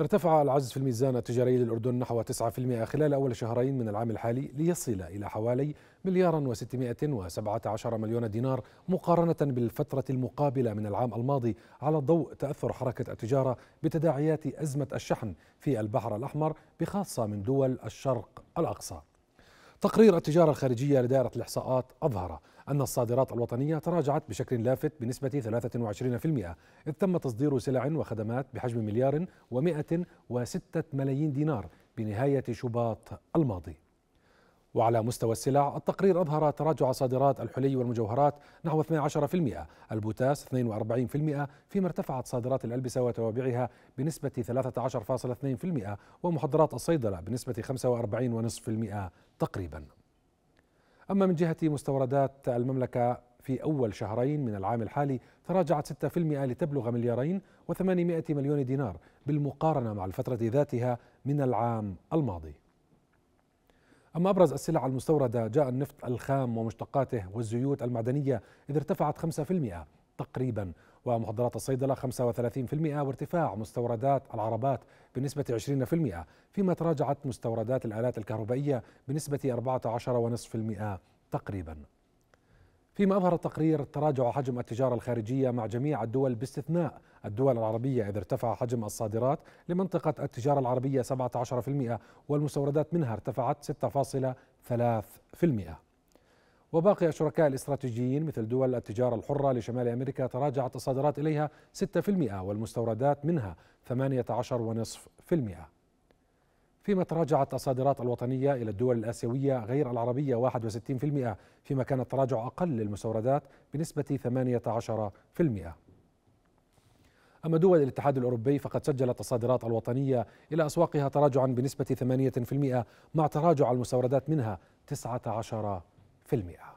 ارتفع العجز في الميزان التجاري للأردن نحو 9% خلال أول شهرين من العام الحالي ليصل إلى حوالي مليار و617 مليون دينار مقارنة بالفترة المقابلة من العام الماضي على ضوء تأثر حركة التجارة بتداعيات أزمة الشحن في البحر الأحمر بخاصة من دول الشرق الأقصى تقرير التجارة الخارجية لدائرة الإحصاءات أظهر أن الصادرات الوطنية تراجعت بشكل لافت بنسبة 23% إذ تم تصدير سلع وخدمات بحجم مليار و106 ملايين دينار بنهاية شباط الماضي وعلى مستوى السلع التقرير أظهر تراجع صادرات الحلي والمجوهرات نحو 12% البوتاس 42% فيما ارتفعت صادرات الألبسة وتوابعها بنسبة 13.2% ومحضرات الصيدلة بنسبة 45.5% تقريباً أما من جهة مستوردات المملكة في أول شهرين من العام الحالي تراجعت 6% لتبلغ مليارين و800 مليون دينار بالمقارنة مع الفترة ذاتها من العام الماضي أما أبرز السلع المستوردة جاء النفط الخام ومشتقاته والزيوت المعدنية إذ ارتفعت 5% تقريبا ومحضرات الصيدلة 35% وارتفاع مستوردات العربات بنسبة 20% فيما تراجعت مستوردات الآلات الكهربائية بنسبة 14.5% تقريبا فيما أظهر التقرير تراجع حجم التجارة الخارجية مع جميع الدول باستثناء الدول العربية إذ ارتفع حجم الصادرات لمنطقة التجارة العربية 17% والمستوردات منها ارتفعت 6.3% وباقي الشركاء الاستراتيجيين مثل دول التجارة الحرة لشمال أمريكا تراجعت الصادرات إليها 6% والمستوردات منها 18.5% فيما تراجعت الصادرات الوطنية إلى الدول الآسيوية غير العربية 61% فيما كان التراجع أقل للمستوردات بنسبة 18% أما دول الاتحاد الأوروبي فقد سجلت الصادرات الوطنية إلى أسواقها تراجعا بنسبة 8% مع تراجع المستوردات منها 19% في المئة